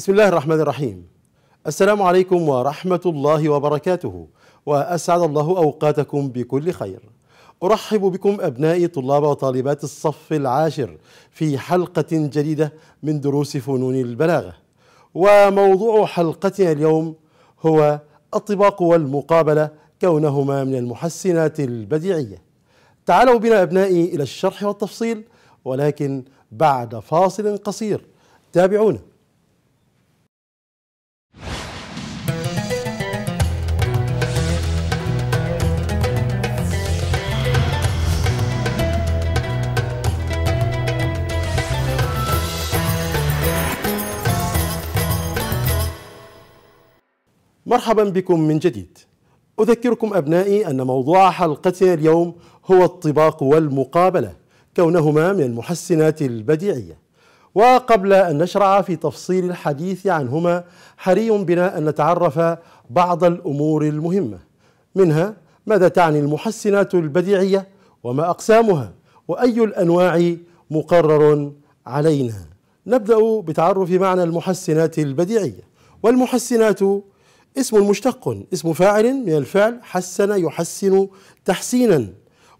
بسم الله الرحمن الرحيم السلام عليكم ورحمة الله وبركاته وأسعد الله أوقاتكم بكل خير أرحب بكم أبنائي طلاب وطالبات الصف العاشر في حلقة جديدة من دروس فنون البلاغة وموضوع حلقتنا اليوم هو الطباق والمقابلة كونهما من المحسنات البديعية تعالوا بنا أبنائي إلى الشرح والتفصيل ولكن بعد فاصل قصير تابعونا مرحبا بكم من جديد أذكركم أبنائي أن موضوع حلقتنا اليوم هو الطباق والمقابلة كونهما من المحسنات البديعية وقبل أن نشرع في تفصيل الحديث عنهما حري بنا أن نتعرف بعض الأمور المهمة منها ماذا تعني المحسنات البديعية وما أقسامها وأي الأنواع مقرر علينا نبدأ بتعرف معنى المحسنات البديعية والمحسنات اسم مشتق اسم فاعل من الفعل حسن يحسن تحسينا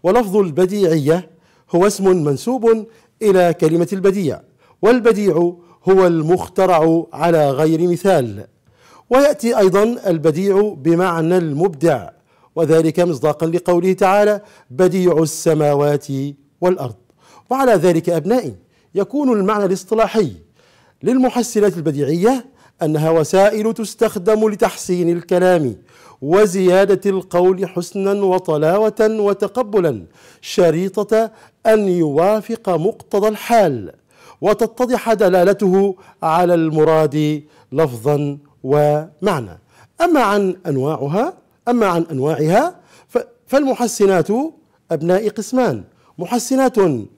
ولفظ البديعية هو اسم منسوب إلى كلمة البديع والبديع هو المخترع على غير مثال ويأتي أيضا البديع بمعنى المبدع وذلك مصداقا لقوله تعالى بديع السماوات والأرض وعلى ذلك أبنائي يكون المعنى الاصطلاحي للمحسنات البديعية أنها وسائل تستخدم لتحسين الكلام وزيادة القول حسنا وطلاوة وتقبلا شريطة أن يوافق مقتضى الحال وتتضح دلالته على المراد لفظا ومعنى أما عن أنواعها أما عن أنواعها فالمحسنات أبناء قسمان محسنات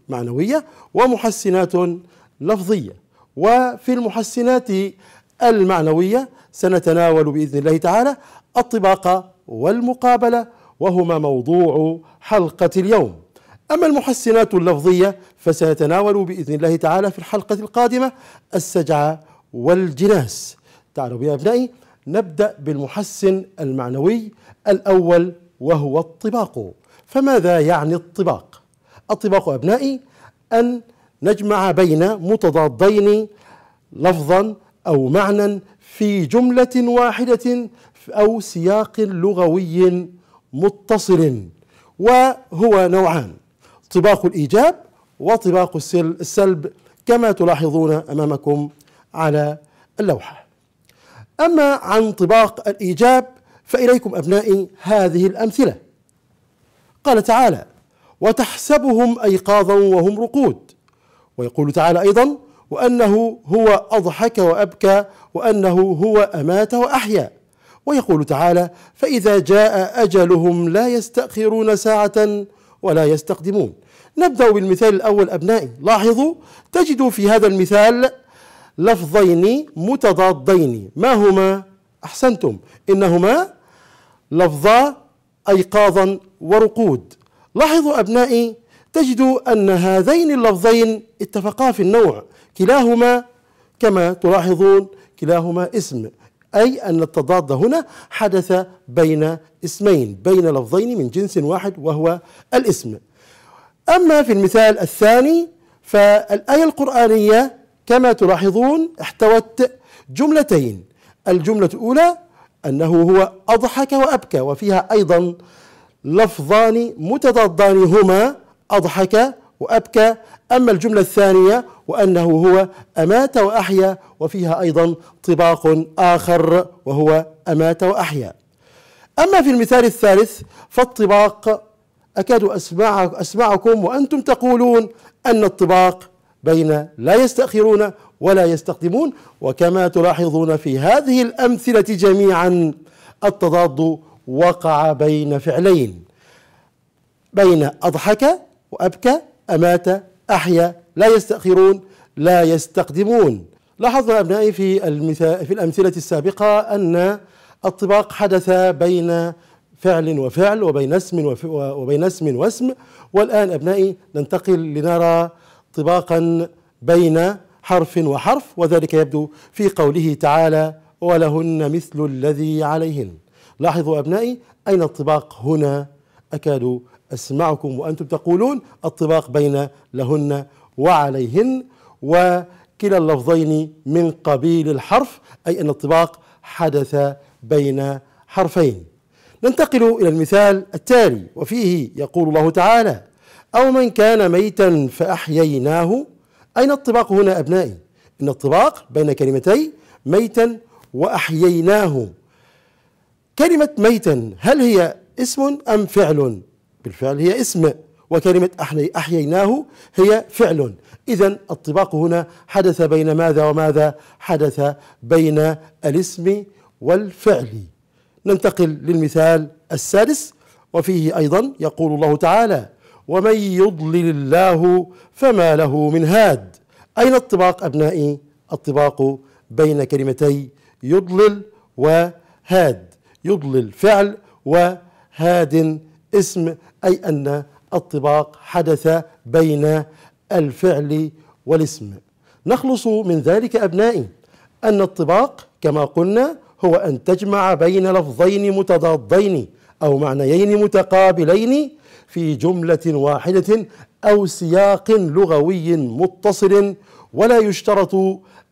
معنوية ومحسنات لفظية وفي المحسنات المعنوية سنتناول بإذن الله تعالى الطباقة والمقابلة وهما موضوع حلقة اليوم أما المحسنات اللفظية فسنتناول بإذن الله تعالى في الحلقة القادمة السجعة والجناس تعالوا يا أبنائي نبدأ بالمحسن المعنوي الأول وهو الطباق فماذا يعني الطباق؟ الطباق أبنائي أن نجمع بين متضادين لفظا أو معنى في جملة واحدة أو سياق لغوي متصل وهو نوعان طباق الإيجاب وطباق السلب كما تلاحظون أمامكم على اللوحة أما عن طباق الإيجاب فإليكم أبنائي هذه الأمثلة قال تعالى وتحسبهم أيقاظا وهم رقود ويقول تعالى أيضا وأنه هو أضحك وأبكى وأنه هو أمات وأحيا ويقول تعالى فإذا جاء أجلهم لا يستأخرون ساعة ولا يستقدمون نبدأ بالمثال الأول أبنائي لاحظوا تجدوا في هذا المثال لفظين متضادين ما هما أحسنتم إنهما لفظا أيقاظا ورقود لاحظوا أبنائي تجد أن هذين اللفظين اتفقا في النوع كلاهما كما تلاحظون كلاهما اسم أي أن التضاد هنا حدث بين اسمين بين لفظين من جنس واحد وهو الاسم أما في المثال الثاني فالآية القرآنية كما تلاحظون احتوت جملتين الجملة الأولى أنه هو أضحك وأبكى وفيها أيضا لفظان متضادان هما أضحك وأبكى أما الجملة الثانية وأنه هو أمات وأحيا وفيها أيضا طباق آخر وهو أمات وأحيا أما في المثال الثالث فالطباق أكاد أسمع أسمعكم وأنتم تقولون أن الطباق بين لا يستأخرون ولا يستقدمون وكما تلاحظون في هذه الأمثلة جميعا التضاد وقع بين فعلين بين أضحك وأبكى أمات أحيا لا يستأخرون لا يستقدمون لاحظنا أبنائي في, المثال في الأمثلة السابقة أن الطباق حدث بين فعل وفعل وبين اسم وبين اسم واسم والآن أبنائي ننتقل لنرى طباقا بين حرف وحرف وذلك يبدو في قوله تعالى ولهن مثل الذي عليهن لاحظوا أبنائي أين الطباق هنا أكاد أسمعكم وأنتم تقولون الطباق بين لهن وعليهن وكلا اللفظين من قبيل الحرف أي أن الطباق حدث بين حرفين ننتقل إلى المثال التالي وفيه يقول الله تعالى أو من كان ميتا فأحييناه أين الطباق هنا أبنائي إن الطباق بين كلمتي ميتا وأحييناه كلمة ميتا هل هي اسم أم فعل بالفعل هي اسم وكلمة أحلي أحييناه هي فعل إذا الطباق هنا حدث بين ماذا وماذا حدث بين الاسم والفعل ننتقل للمثال السادس وفيه أيضا يقول الله تعالى ومن يضلل الله فما له من هاد أين الطباق أبنائي الطباق بين كلمتي يضلل وهاد يضلل فعل وهاد اسم أي أن الطباق حدث بين الفعل والاسم نخلص من ذلك أبنائي أن الطباق كما قلنا هو أن تجمع بين لفظين متضادين أو معنيين متقابلين في جملة واحدة أو سياق لغوي متصل ولا يشترط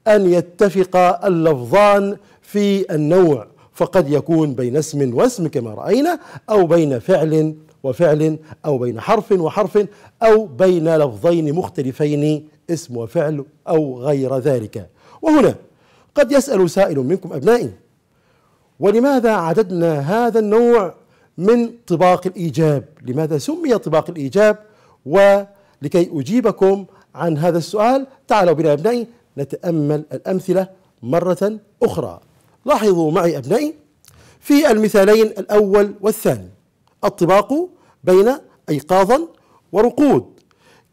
أن يتفق اللفظان في النوع فقد يكون بين اسم واسم كما راينا او بين فعل وفعل او بين حرف وحرف او بين لفظين مختلفين اسم وفعل او غير ذلك وهنا قد يسال سائل منكم ابنائي ولماذا عددنا هذا النوع من طباق الايجاب لماذا سمي طباق الايجاب ولكي اجيبكم عن هذا السؤال تعالوا بنا ابنائي نتامل الامثله مره اخرى لاحظوا معي أبنائي في المثالين الأول والثاني الطباق بين أيقاظا ورقود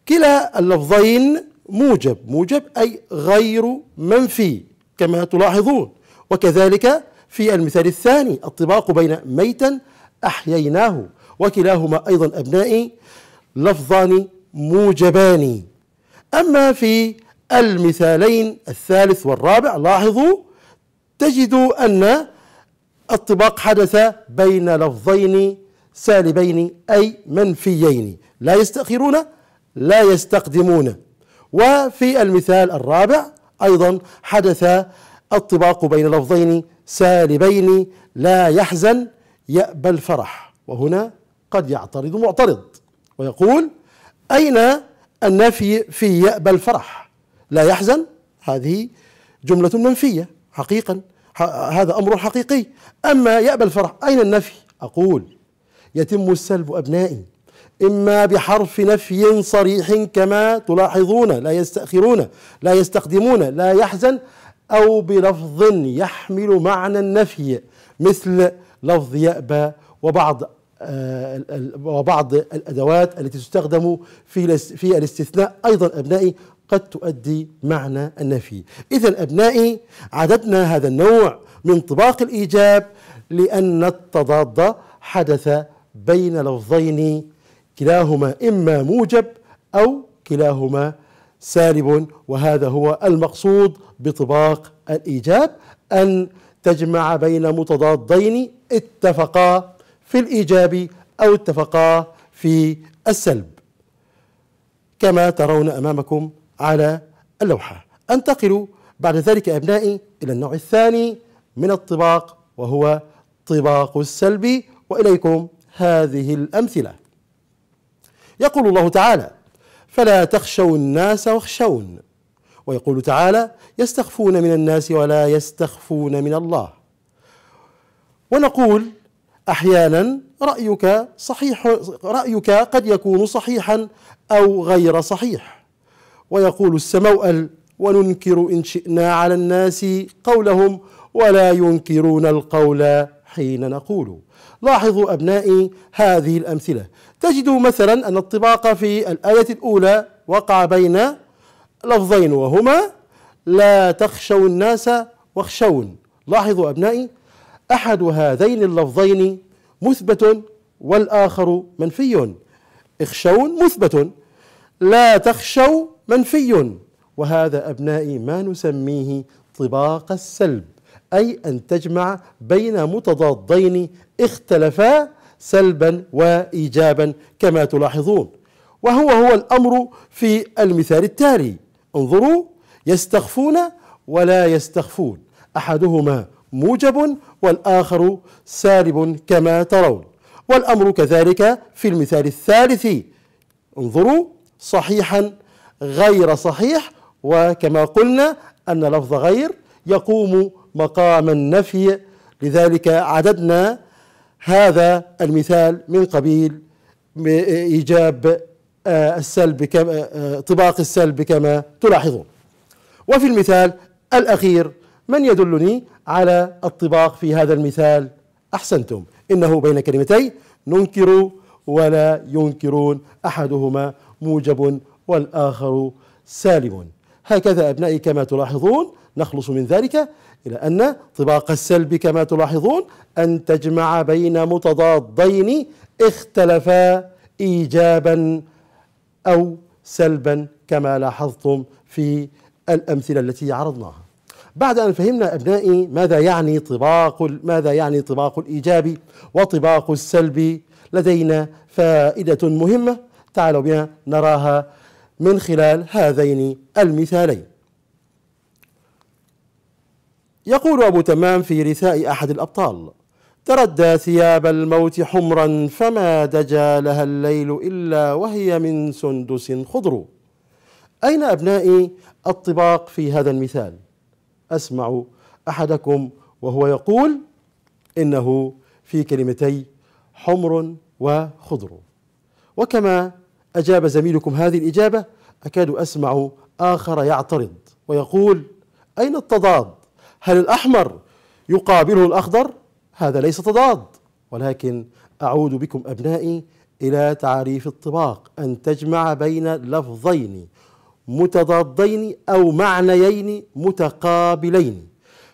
كلا اللفظين موجب موجب أي غير منفي كما تلاحظون وكذلك في المثال الثاني الطباق بين ميتا أحييناه وكلاهما أيضا أبنائي لفظان موجبان أما في المثالين الثالث والرابع لاحظوا تجد أن الطباق حدث بين لفظين سالبين أي منفيين لا يستأخرون لا يستقدمون وفي المثال الرابع أيضا حدث الطباق بين لفظين سالبين لا يحزن يأبى الفرح وهنا قد يعترض معترض ويقول أين النفي في يأبى الفرح لا يحزن هذه جملة منفية حقيقا هذا أمر حقيقي أما يأبى الفرح أين النفي أقول يتم السلب أبنائي إما بحرف نفي صريح كما تلاحظون لا يستأخرون لا يستقدمون لا يحزن أو بلفظ يحمل معنى النفي مثل لفظ يأبى وبعض آه، وبعض الادوات التي تستخدم في في الاستثناء ايضا ابنائي قد تؤدي معنى النفي إذا أبنائي عددنا هذا النوع من طباق الإيجاب لأن التضاد حدث بين لفظين كلاهما إما موجب أو كلاهما سالب وهذا هو المقصود بطباق الإيجاب أن تجمع بين متضادين اتفقا في الإيجاب أو اتفقا في السلب كما ترون أمامكم على اللوحة أنتقل بعد ذلك أبنائي إلى النوع الثاني من الطباق وهو طباق السلب وإليكم هذه الأمثلة يقول الله تعالى فلا تخشوا الناس واخشون ويقول تعالى يستخفون من الناس ولا يستخفون من الله ونقول احيانا رايك صحيح رايك قد يكون صحيحا او غير صحيح ويقول السموأل وننكر إن شئنا على الناس قولهم ولا ينكرون القول حين نقول لاحظوا أبنائي هذه الأمثلة تجدوا مثلا أن الطباق في الآية الأولى وقع بين لفظين وهما لا تخشوا الناس واخشون لاحظوا أبنائي أحد هذين اللفظين مثبت والآخر منفي اخشون مثبت لا تخشوا منفي وهذا أبنائي ما نسميه طباق السلب أي أن تجمع بين متضادين اختلفا سلبا وإيجابا كما تلاحظون وهو هو الأمر في المثال التالي انظروا يستخفون ولا يستخفون أحدهما موجب والآخر سالب كما ترون والأمر كذلك في المثال الثالث انظروا صحيحا غير صحيح وكما قلنا أن لفظ غير يقوم مقام النفي لذلك عددنا هذا المثال من قبيل إيجاب آه، السلب كما آه، طباق السلب كما تلاحظون وفي المثال الأخير من يدلني على الطباق في هذا المثال أحسنتم إنه بين كلمتي ننكر ولا ينكرون أحدهما موجب والآخر سالم هكذا أبنائي كما تلاحظون نخلص من ذلك إلى أن طباق السلب كما تلاحظون أن تجمع بين متضادين اختلفا إيجابا أو سلبا كما لاحظتم في الأمثلة التي عرضناها بعد أن فهمنا أبنائي ماذا يعني طباق ماذا يعني طباق الإيجاب وطباق السلب لدينا فائدة مهمة تعالوا بنا نراها من خلال هذين المثالين يقول أبو تمام في رثاء أحد الأبطال تردى ثياب الموت حمرا فما دجا لها الليل إلا وهي من سندس خضر أين أبنائي الطباق في هذا المثال أسمع أحدكم وهو يقول إنه في كلمتي حمر وخضر وكما أجاب زميلكم هذه الإجابة أكاد أسمع آخر يعترض ويقول أين التضاد؟ هل الأحمر يقابله الأخضر؟ هذا ليس تضاد ولكن أعود بكم أبنائي إلى تعريف الطباق أن تجمع بين لفظين متضادين أو معنيين متقابلين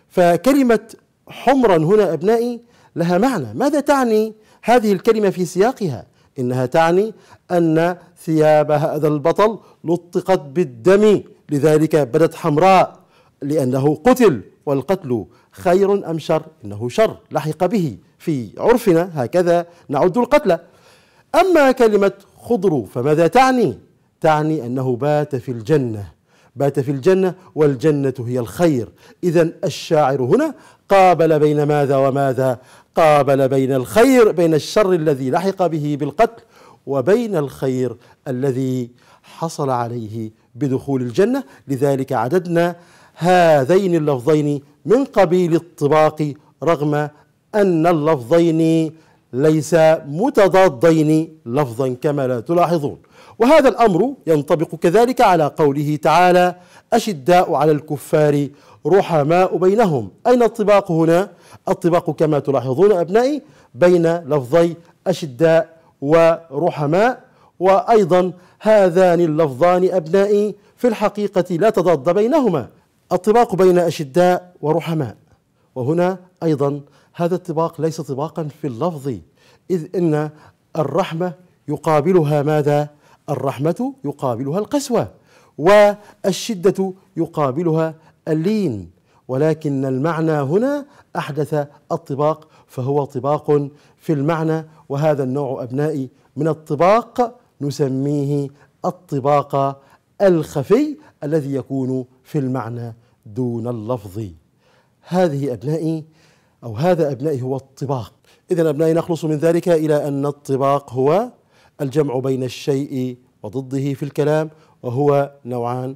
فكلمة حمرا هنا أبنائي لها معنى ماذا تعني هذه الكلمة في سياقها إنها تعني أن ثياب هذا البطل لطقت بالدم لذلك بدت حمراء لأنه قتل والقتل خير أم شر إنه شر لحق به في عرفنا هكذا نعد القتل أما كلمة خضر فماذا تعني؟ تعني أنه بات في الجنة بات في الجنة والجنة هي الخير إذا الشاعر هنا قابل بين ماذا وماذا قابل بين الخير بين الشر الذي لحق به بالقتل وبين الخير الذي حصل عليه بدخول الجنه لذلك عددنا هذين اللفظين من قبيل الطباق رغم ان اللفظين ليسا متضادين لفظا كما لا تلاحظون وهذا الامر ينطبق كذلك على قوله تعالى اشداء على الكفار رحماء بينهم اين الطباق هنا الطباق كما تلاحظون أبنائي بين لفظي أشداء ورحماء وأيضا هذان اللفظان أبنائي في الحقيقة لا تضاد بينهما الطباق بين أشداء ورحماء وهنا أيضا هذا الطباق ليس طباقا في اللفظ إذ إن الرحمة يقابلها ماذا؟ الرحمة يقابلها القسوة والشدة يقابلها اللين ولكن المعنى هنا احدث الطباق فهو طباق في المعنى وهذا النوع ابنائي من الطباق نسميه الطباق الخفي الذي يكون في المعنى دون اللفظ هذه ابنائي او هذا ابنائي هو الطباق اذا ابنائي نخلص من ذلك الى ان الطباق هو الجمع بين الشيء وضده في الكلام وهو نوعان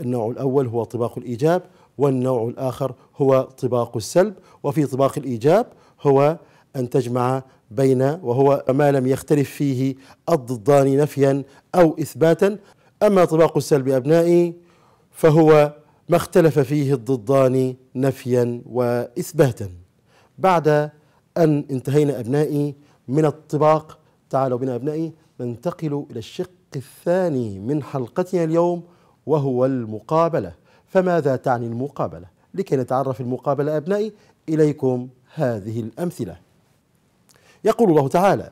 النوع الاول هو طباق الايجاب والنوع الآخر هو طباق السلب وفي طباق الإيجاب هو أن تجمع بين وهو ما لم يختلف فيه الضدان نفيا أو إثباتا أما طباق السلب أبنائي فهو ما اختلف فيه الضدان نفيا وإثباتا بعد أن انتهينا أبنائي من الطباق تعالوا بنا أبنائي ننتقل إلى الشق الثاني من حلقتنا اليوم وهو المقابله فماذا تعني المقابلة؟ لكي نتعرف المقابلة أبنائي إليكم هذه الأمثلة يقول الله تعالى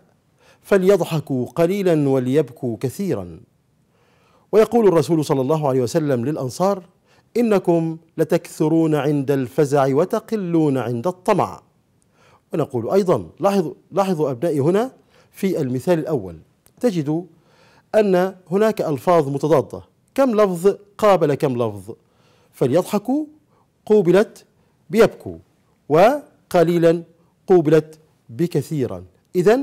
فليضحكوا قليلا وليبكوا كثيرا ويقول الرسول صلى الله عليه وسلم للأنصار إنكم لتكثرون عند الفزع وتقلون عند الطمع ونقول أيضا لاحظوا, لاحظوا أبنائي هنا في المثال الأول تجدوا أن هناك ألفاظ متضادة كم لفظ قابل كم لفظ فليضحكوا قوبلت بيبكوا وقليلا قوبلت بكثيرا إذا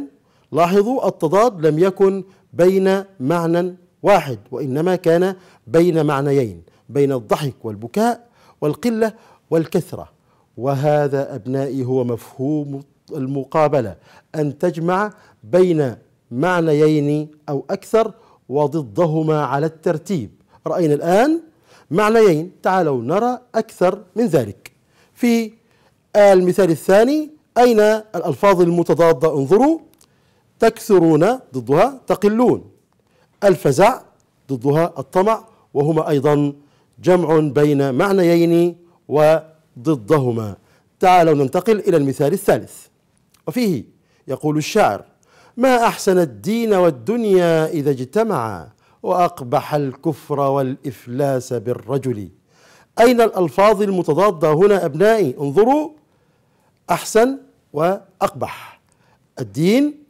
لاحظوا التضاد لم يكن بين معنى واحد وإنما كان بين معنيين بين الضحك والبكاء والقلة والكثرة وهذا أبنائي هو مفهوم المقابلة أن تجمع بين معنيين أو أكثر وضدهما على الترتيب رأينا الآن معنيين تعالوا نرى أكثر من ذلك في المثال الثاني أين الألفاظ المتضادة انظروا تكثرون ضدها تقلون الفزع ضدها الطمع وهما أيضا جمع بين معنيين وضدهما تعالوا ننتقل إلى المثال الثالث وفيه يقول الشاعر ما أحسن الدين والدنيا إذا اجتمعا واقبح الكفر والافلاس بالرجل اين الالفاظ المتضاده هنا ابنائي انظروا احسن واقبح الدين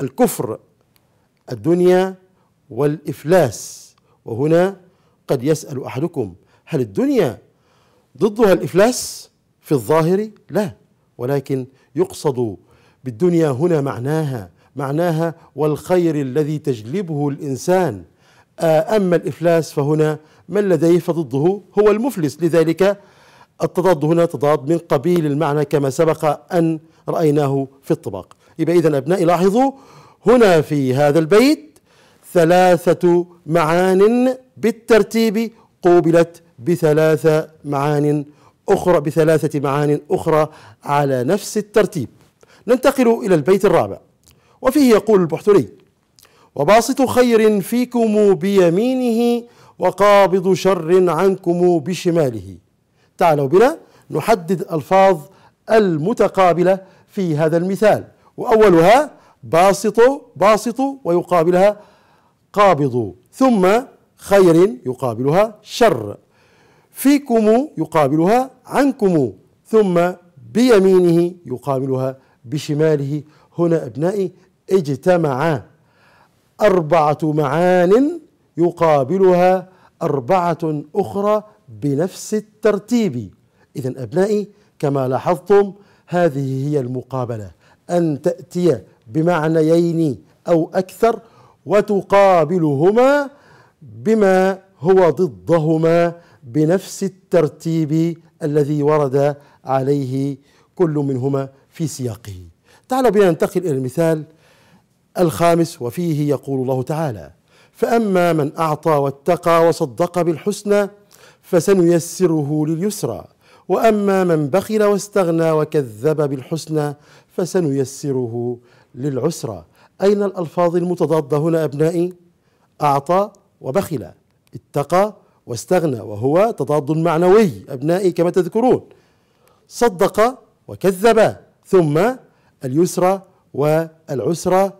الكفر الدنيا والافلاس وهنا قد يسال احدكم هل الدنيا ضدها الافلاس في الظاهر لا ولكن يقصد بالدنيا هنا معناها معناها والخير الذي تجلبه الانسان آه، أما الإفلاس فهنا من لديه فضده هو المفلس لذلك التضاد هنا تضاد من قبيل المعنى كما سبق أن رأيناه في الطباق يبقى إذا أبنائي لاحظوا هنا في هذا البيت ثلاثة معان بالترتيب قوبلت بثلاثة معان أخرى بثلاثة معان أخرى على نفس الترتيب ننتقل إلى البيت الرابع وفيه يقول البحتري وباسط خير فيكم بيمينه وقابض شر عنكم بشماله تعالوا بنا نحدد الفاظ المتقابله في هذا المثال واولها باسط باسط ويقابلها قابض ثم خير يقابلها شر فيكم يقابلها عنكم ثم بيمينه يقابلها بشماله هنا ابنائي اجتمعا أربعة معان يقابلها أربعة أخرى بنفس الترتيب إذا أبنائي كما لاحظتم هذه هي المقابلة أن تأتي بمعنيين أو أكثر وتقابلهما بما هو ضدهما بنفس الترتيب الذي ورد عليه كل منهما في سياقه تعالوا بنا ننتقل إلى المثال الخامس وفيه يقول الله تعالى فأما من أعطى واتقى وصدق بالحسنى فسنيسره لليسرى وأما من بخل واستغنى وكذب بالحسنى فسنيسره للعسرى أين الألفاظ المتضادة هنا أبنائي أعطى وبخل اتقى واستغنى وهو تضاد معنوي أبنائي كما تذكرون صدق وكذب ثم اليسرى والعسرى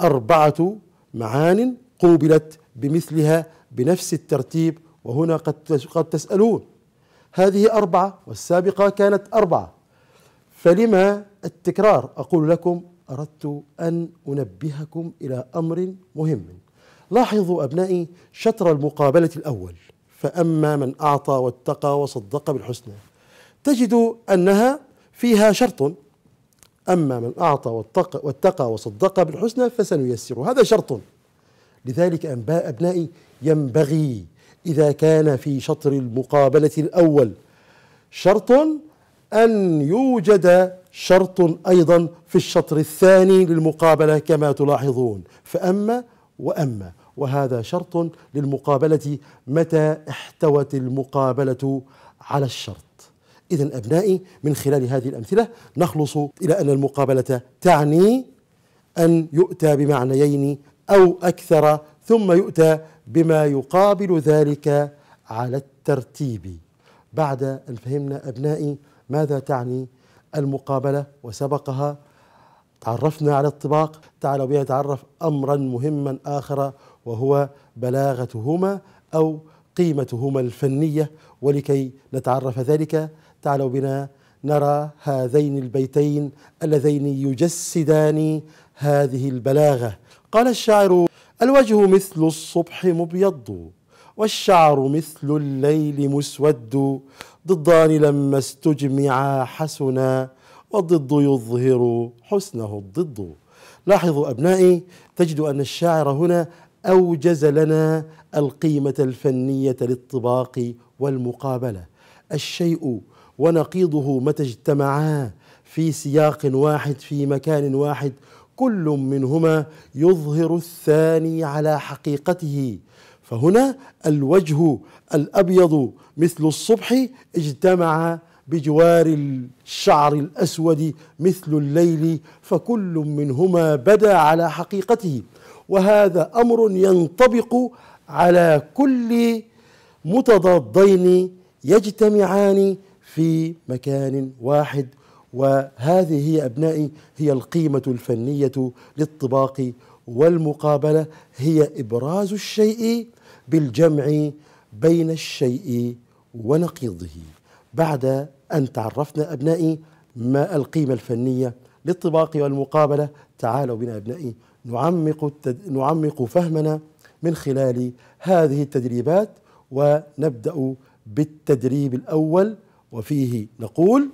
أربعة معان قوبلت بمثلها بنفس الترتيب وهنا قد قد تسألون هذه أربعة والسابقة كانت أربعة فلما التكرار أقول لكم أردت أن أنبهكم إلى أمر مهم لاحظوا أبنائي شطر المقابلة الأول فأما من أعطى واتقى وصدق بالحسنى تجد أنها فيها شرط أما من أعطى واتقى, واتقى وصدق بالحسنى فسنيسره هذا شرط لذلك أنباء أبنائي ينبغي إذا كان في شطر المقابلة الأول شرط أن يوجد شرط أيضا في الشطر الثاني للمقابلة كما تلاحظون فأما وأما وهذا شرط للمقابلة متى احتوت المقابلة على الشرط إذا أبنائي من خلال هذه الأمثلة نخلص إلى أن المقابلة تعني أن يؤتى بمعنيين أو أكثر ثم يؤتى بما يقابل ذلك على الترتيب بعد أن فهمنا أبنائي ماذا تعني المقابلة وسبقها تعرفنا على الطباق تعالوا بها نتعرف أمرا مهما آخر وهو بلاغتهما أو قيمتهما الفنية ولكي نتعرف ذلك تعالوا بنا نرى هذين البيتين اللذين يجسدان هذه البلاغه قال الشاعر الوجه مثل الصبح مبيض والشعر مثل الليل مسود ضدان لما استجمعا حسنا والضد يظهر حسنه الضد لاحظوا ابنائي تجد ان الشاعر هنا اوجز لنا القيمه الفنيه للطباق والمقابله الشيء ونقيضه متى اجتمعا في سياق واحد في مكان واحد كل منهما يظهر الثاني على حقيقته فهنا الوجه الابيض مثل الصبح اجتمع بجوار الشعر الاسود مثل الليل فكل منهما بدا على حقيقته وهذا امر ينطبق على كل متضادين يجتمعان في مكان واحد وهذه هي أبنائي هي القيمة الفنية للطباق والمقابلة هي إبراز الشيء بالجمع بين الشيء ونقيضه بعد أن تعرفنا أبنائي ما القيمة الفنية للطباق والمقابلة تعالوا بنا أبنائي نعمق, التد... نعمق فهمنا من خلال هذه التدريبات ونبدأ بالتدريب الأول وفيه نقول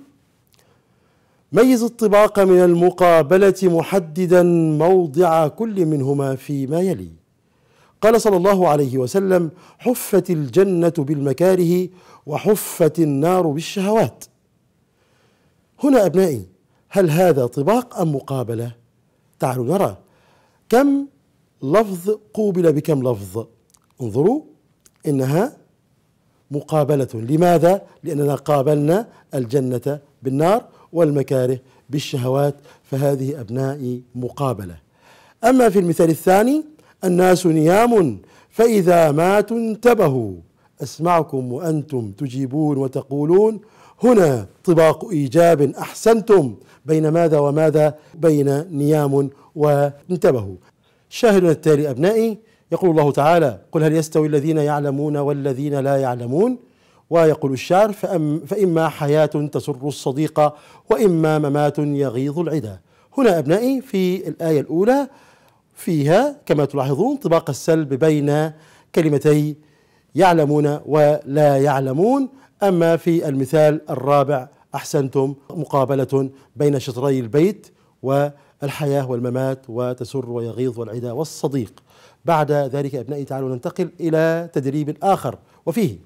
ميز الطباق من المقابلة محددا موضع كل منهما فيما يلي قال صلى الله عليه وسلم حفت الجنة بالمكاره وحفت النار بالشهوات هنا أبنائي هل هذا طباق أم مقابلة؟ تعالوا نرى كم لفظ قوبل بكم لفظ انظروا إنها مقابلة لماذا؟ لأننا قابلنا الجنة بالنار والمكاره بالشهوات فهذه أبنائي مقابلة أما في المثال الثاني الناس نيام فإذا ماتوا انتبهوا أسمعكم وأنتم تجيبون وتقولون هنا طباق إيجاب أحسنتم بين ماذا وماذا بين نيام وانتبهوا شاهدنا التالي أبنائي يقول الله تعالى قل هل يستوي الذين يعلمون والذين لا يعلمون ويقول الشعر فأم فإما حياة تسر الصديق وإما ممات يغيظ العدا هنا أبنائي في الآية الأولى فيها كما تلاحظون طباق السلب بين كلمتي يعلمون ولا يعلمون أما في المثال الرابع أحسنتم مقابلة بين شطري البيت والحياة والممات وتسر ويغيظ والعدا والصديق بعد ذلك أبنائي تعالوا ننتقل إلى تدريب آخر وفيه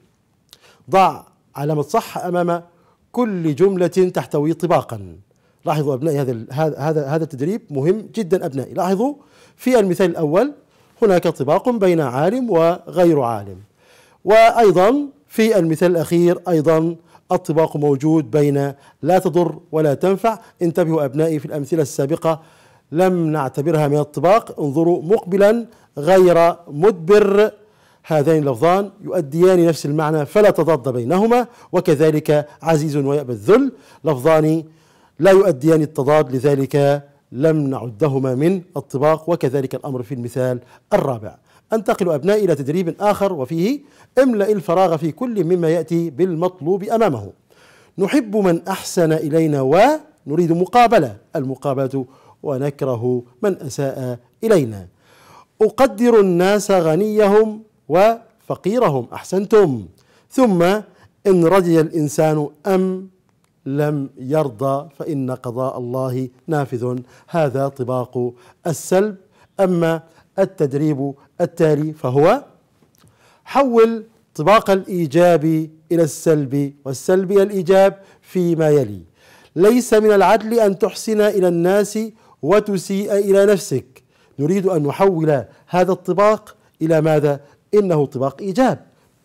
ضع علامة صح أمام كل جملة تحتوي طباقا لاحظوا أبنائي هذا هذا هذا التدريب مهم جدا أبنائي لاحظوا في المثال الأول هناك طباق بين عالم وغير عالم وأيضا في المثال الأخير أيضا الطباق موجود بين لا تضر ولا تنفع انتبهوا أبنائي في الأمثلة السابقة لم نعتبرها من الطباق انظروا مقبلا غير مدبر هذين اللفظان يؤديان نفس المعنى فلا تضاد بينهما وكذلك عزيز ويأبى الذل لفظان لا يؤديان التضاد لذلك لم نعدهما من الطباق وكذلك الأمر في المثال الرابع أنتقل أبنائي إلى تدريب آخر وفيه املأ الفراغ في كل مما يأتي بالمطلوب أمامه نحب من أحسن إلينا ونريد مقابلة المقابلة ونكره من اساء الينا اقدر الناس غنيهم وفقيرهم احسنتم ثم ان رضي الانسان ام لم يرضى فان قضاء الله نافذ هذا طباق السلب اما التدريب التالي فهو حول طباق الايجاب الى السلب والسلب الى الايجاب فيما يلي ليس من العدل ان تحسن الى الناس وتسيء إلى نفسك نريد أن نحول هذا الطباق إلى ماذا؟ إنه طباق إيجاب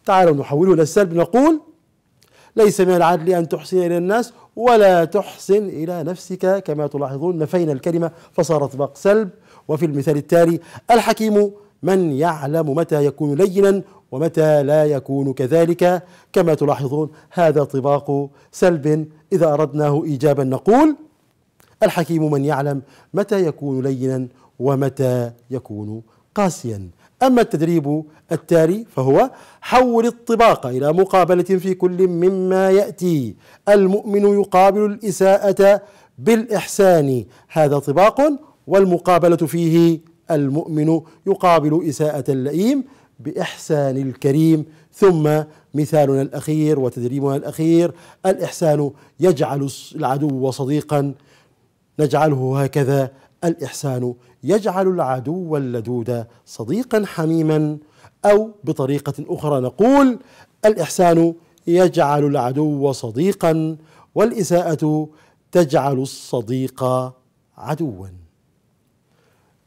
تعالوا نحوله إلى السلب نقول ليس من العدل أن تحسن إلى الناس ولا تحسن إلى نفسك كما تلاحظون نفينا الكلمة فصار طباق سلب وفي المثال التالي الحكيم من يعلم متى يكون لينا ومتى لا يكون كذلك كما تلاحظون هذا طباق سلب إذا أردناه إيجابا نقول الحكيم من يعلم متى يكون لينا ومتى يكون قاسيا أما التدريب التالي فهو حول الطباق إلى مقابلة في كل مما يأتي المؤمن يقابل الإساءة بالإحسان هذا طباق والمقابلة فيه المؤمن يقابل إساءة اللئيم بإحسان الكريم ثم مثالنا الأخير وتدريبنا الأخير الإحسان يجعل العدو صديقا نجعله هكذا الإحسان يجعل العدو اللدود صديقا حميما أو بطريقة أخرى نقول الإحسان يجعل العدو صديقا والإساءة تجعل الصديق عدوا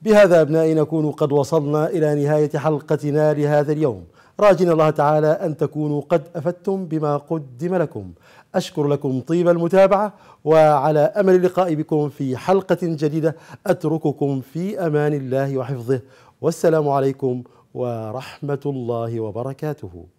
بهذا أبنائي نكون قد وصلنا إلى نهاية حلقتنا لهذا اليوم راجين الله تعالى أن تكونوا قد أفدتم بما قدم لكم أشكر لكم طيب المتابعة وعلى أمل اللقاء بكم في حلقة جديدة أترككم في أمان الله وحفظه والسلام عليكم ورحمة الله وبركاته